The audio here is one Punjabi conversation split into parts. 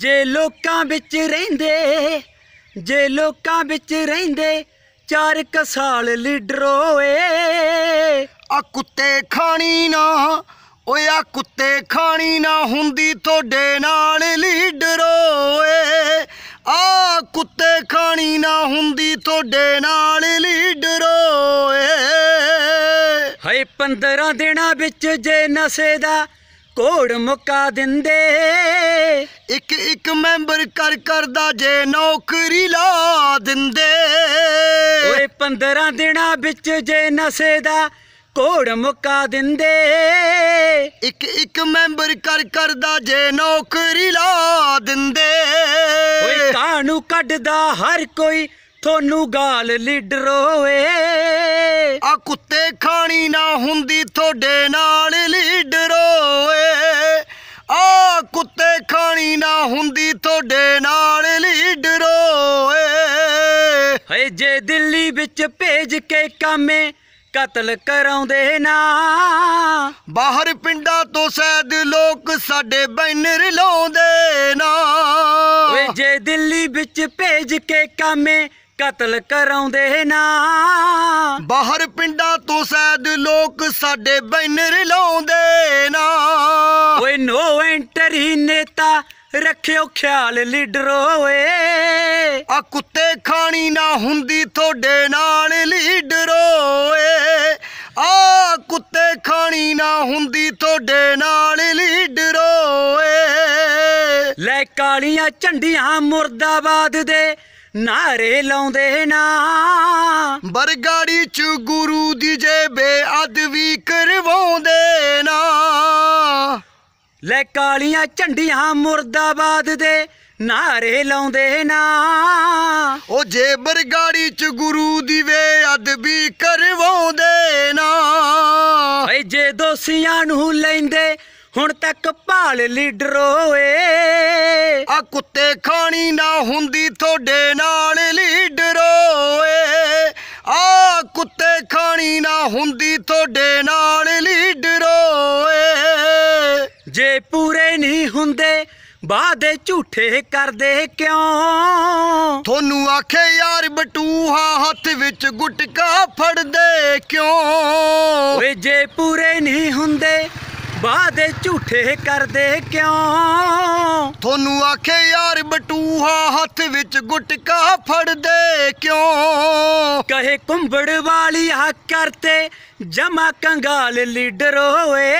ਜੇ ਲੋਕਾਂ ਵਿੱਚ ਰਹਿੰਦੇ ਜੇ ਲੋਕਾਂ ਵਿੱਚ ਰਹਿੰਦੇ ਚਾਰ ਕਸਾਲ ਲੀਡਰ ਓਏ ਆ ਕੁੱਤੇ ਖਾਣੀ ਨਾ ਓਏ ਆ ਕੁੱਤੇ ਖਾਣੀ ਨਾ ਹੁੰਦੀ ਤੁਹਾਡੇ ਨਾਲ ਲੀਡਰ ਓਏ ਆ ਕੁੱਤੇ ਖਾਣੀ ਨਾ ਹੁੰਦੀ ਤੁਹਾਡੇ ਨਾਲ ਲੀਡਰ ਓਏ ਹਏ 15 ਦਿਨਾਂ ਵਿੱਚ ਜੇ ਨਸੇ ਦਾ ਕੋੜ ਮੁਕਾ ਦਿੰਦੇ ਮੈਂਬਰ ਕਰ ਕਰਦਾ ਜੇ ਨੌਕਰੀ ਲਾ ਦਿੰਦੇ ਓਏ 15 ਦਿਨਾਂ ਵਿੱਚ ਜੇ ਨਸ਼ੇ ਦਾ ਕੋੜ ਮੁਕਾ ਦਿੰਦੇ ਇੱਕ ਇੱਕ ਮੈਂਬਰ ਕਰ ਕਰਦਾ ਜੇ ਨੌਕਰੀ ਲਾ ਦਿੰਦੇ ਓਏ ਕਾਨੂੰ ਕੱਢਦਾ ਹਰ ਕੋਈ ਤੁਹਾਨੂੰ ਗਾਲ ਲੀਡਰ ਓਏ ਆ ਕੁੱਤੇ ਖਾਣੀ ਨਾ ਹੁੰਦੀ ਤੁਹਾਡੇ ਨਾਲ ਹੁੰਦੀ ਤੁਹਾਡੇ ਨਾਲ ਲੀਡਰੋ ਏ ਹਏ ਜੇ ਦਿੱਲੀ ਵਿੱਚ ਭੇਜ ਕੇ ਕਾਮੇ ਕਤਲ ਕਰਾਉਂਦੇ ਨਾ ਬਾਹਰ ਪਿੰਡਾਂ ਤੋਂ ਸੈਦ ਲੋਕ ਸਾਡੇ ਬੈਨਰ ਲਾਉਂਦੇ ਨਾ ਓਏ ਜੇ ਦਿੱਲੀ ਵਿੱਚ ਭੇਜ ਕੇ ਕਾਮੇ ਕਤਲ ਕਰਾਉਂਦੇ ਨਾ ਬਾਹਰ ਪਿੰਡਾਂ ਤੋਂ ਸੈਦ ਲੋਕ ਸਾਡੇ ਬੈਨਰ ਲਾਉਂਦੇ ਨਾ ਓਏ ਨੋ ਐਂਟਰੀ ਨੇਤਾ ਰੱਖਿਓ ਖਿਆਲ ਲੀਡਰੋ ਏ ਆ ਕੁੱਤੇ ਖਾਣੀ ਨਾ ਹੁੰਦੀ ਤੁਹਾਡੇ ਨਾਲ ਲੀਡਰੋ ਏ ਆ ਕੁੱਤੇ ਖਾਣੀ ਨਾ ਹੁੰਦੀ ਤੁਹਾਡੇ ਨਾਲ ਲੀਡਰੋ ਏ ਲੈ ਕਾਲੀਆਂ ਝੰਡੀਆਂ ਮੁਰਦਾਬਾਦ ਦੇ ਨਾਰੇ ਲਾਉਂਦੇ ਨਾ ਬਰਗਾੜੀ ਚ ਗੁਰੂ ਦੀ ਜੇ ਬੇਅਦਵੀ ਕਰਵਾਉਂਦੇ ਨਾ ਲੈ ਕਾਲੀਆਂ ਝੰਡੀਆਂ ਮੁਰਦਾਬਾਦ ਦੇ ਨਾਰੇ ਲਾਉਂਦੇ ਨਾ ਉਹ ਜੇ ਬਰਗਾੜੀ ਚ ਗੁਰੂ ਦੀ ਵੇ ਅਦਬੀ ਕਰਵਾਉਂਦੇ ਨਾ ਏ ਜੇ ਦੋਸੀਆਂ ਨੂੰ ਲੈਂਦੇ ਹੁਣ ਤੱਕ ਭਾਲ ਲੀਡਰ ਓਏ ਆ ਕੁੱਤੇ ਖਾਣੀ ਨਾ ਹੁੰਦੀ ਤੁਹਾਡੇ ਨਾਲ ਲੀਡਰ ਓਏ ਆ ਕੁੱਤੇ ਖਾਣੀ ਨਾ ਹੁੰਦੀ ਤੁਹਾਡੇ ਨਾਲ ਲੀਡਰ ਨਹੀਂ ਹੁੰਦੇ ਬਾਦੇ ਝੂਠੇ ਕਰਦੇ ਕਿਉਂ ਤੁਹਾਨੂੰ ਆਖੇ ਯਾਰ ਬਟੂਹਾ ਹੱਥ ਵਿੱਚ ਗੁਟਕਾ ਫੜਦੇ ਕਿਉਂ ਓਏ ਜੇ ਪੂਰੇ ਨਹੀਂ ਹੁੰਦੇ ਬਾਦੇ ਝੂਠੇ ਕਰਦੇ ਕਿਉਂ ਤੁਹਾਨੂੰ ਆਖੇ ਯਾਰ ਬਟੂਹਾ ਹੱਥ ਵਿੱਚ ਗੁਟਕਾ ਫੜਦੇ ਕਿਉਂ ਕਹੇ ਕੁੰਬੜ ਵਾਲੀ ਆ ਕਰਤੇ ਜਮਾ ਕੰਗਾਲ ਲੀਡਰ ਓਏ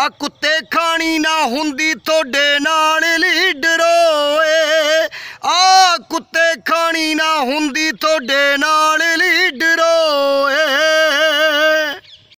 ਆ ਕੁੱਤੇ ਖਾਣੀ ਹੁੰਦੀ ਤੁਹਾਡੇ ਨਾਲ ਲੀਡਰੋ ਏ ਆ ਕੁੱਤੇ ਖਾਣੀ ਨਾ ਹੁੰਦੀ ਤੁਹਾਡੇ ਨਾਲ